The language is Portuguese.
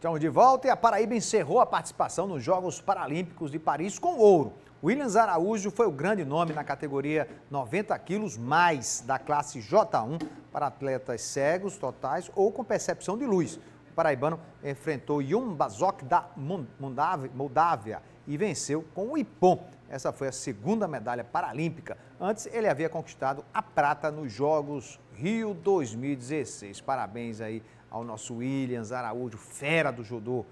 Estamos de volta e a Paraíba encerrou a participação nos Jogos Paralímpicos de Paris com ouro. Williams Araújo foi o grande nome na categoria 90 quilos mais da classe J1 para atletas cegos totais ou com percepção de luz paraibano enfrentou Bazok da Moldávia e venceu com o Ipon. Essa foi a segunda medalha paralímpica. Antes, ele havia conquistado a prata nos Jogos Rio 2016. Parabéns aí ao nosso Williams Araújo, fera do judô.